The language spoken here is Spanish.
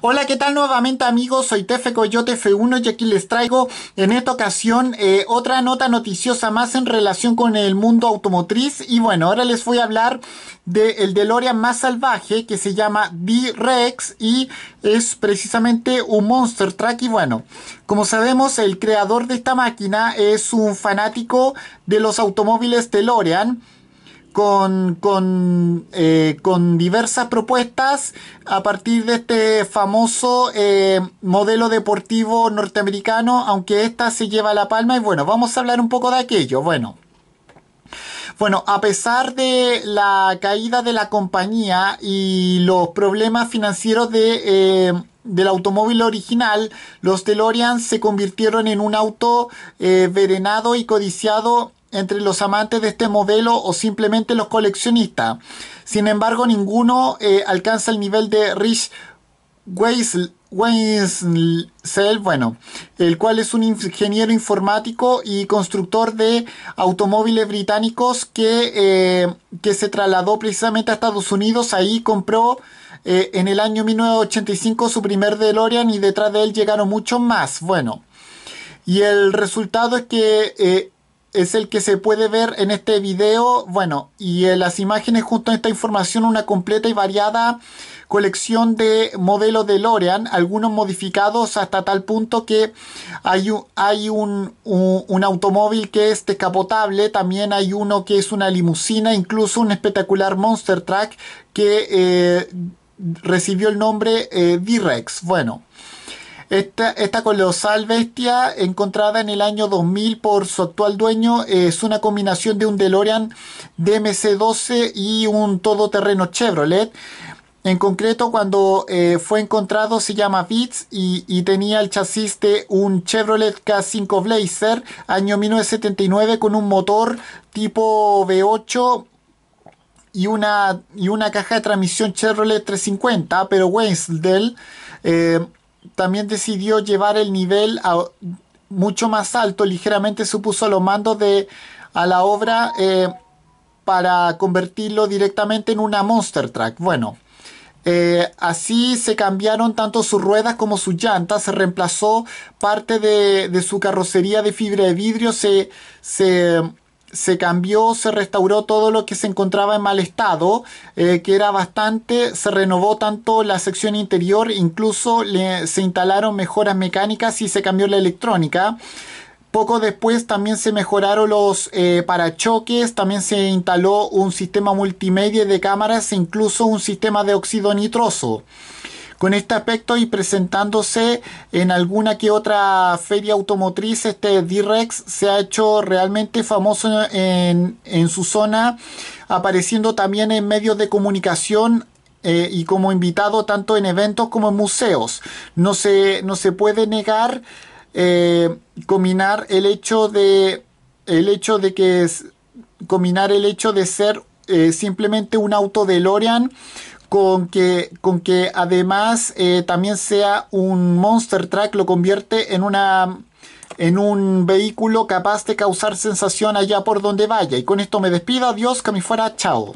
Hola, ¿qué tal nuevamente amigos? Soy Tefe Coyote F1 y aquí les traigo en esta ocasión eh, otra nota noticiosa más en relación con el mundo automotriz. Y bueno, ahora les voy a hablar del DeLorean más salvaje que se llama D-Rex y es precisamente un Monster Truck. Y bueno, como sabemos, el creador de esta máquina es un fanático de los automóviles DeLorean con, eh, con, diversas propuestas a partir de este famoso eh, modelo deportivo norteamericano, aunque esta se lleva la palma y bueno, vamos a hablar un poco de aquello. Bueno. Bueno, a pesar de la caída de la compañía y los problemas financieros de, eh, del automóvil original, los DeLorean se convirtieron en un auto verenado y codiciado entre los amantes de este modelo o simplemente los coleccionistas. Sin embargo, ninguno eh, alcanza el nivel de Rich Weisel, bueno, el cual es un ingeniero informático y constructor de automóviles británicos que, eh, que se trasladó precisamente a Estados Unidos. Ahí compró eh, en el año 1985 su primer DeLorean y detrás de él llegaron muchos más. Bueno, y el resultado es que es el que se puede ver en este video, bueno, y en eh, las imágenes junto a esta información una completa y variada colección de modelos de Lorean, algunos modificados hasta tal punto que hay, un, hay un, automóvil que es descapotable, también hay uno que es una limusina, incluso un espectacular Monster Truck que eh, recibió el nombre D-Rex. Eh, bueno. Esta, colosal bestia, encontrada en el año 2000 por su actual dueño, es una combinación de un DeLorean DMC-12 y un todoterreno Chevrolet. En concreto, cuando eh, fue encontrado se llama Beats y, tenía el chasis de un Chevrolet K5 Blazer año 1979 con un motor tipo V8 y una, y una caja de transmisión Chevrolet 350, pero Wenzel eh, también decidió llevar el nivel a mucho más alto, ligeramente supuso lo mando de, a la obra eh, para convertirlo directamente en una Monster Track. Bueno, eh, así se cambiaron tanto sus ruedas como sus llantas, se reemplazó parte de, su carrocería de fibra de vidrio, se, se se cambió, se restauró todo lo que se encontraba en mal estado, eh, que era bastante, se renovó tanto la sección interior, incluso se instalaron mejoras mecánicas y se cambió la electrónica. Poco después también se mejoraron los eh, parachoques, también se instaló un sistema multimedia de cámaras e incluso un sistema de óxido nitroso con este aspecto y presentándose en alguna que otra feria automotriz. Este D-Rex se ha hecho realmente famoso en, su zona, apareciendo también en medios de comunicación eh, y como invitado tanto en eventos como en museos. No se, no se puede negar eh, combinar el hecho de el hecho de que combinar el hecho de ser eh, simplemente un auto de Lorian con que, con que además eh, también sea un monster track lo convierte en una en un vehículo capaz de causar sensación allá por donde vaya. Y con esto me despido, adiós, que me fuera, chao.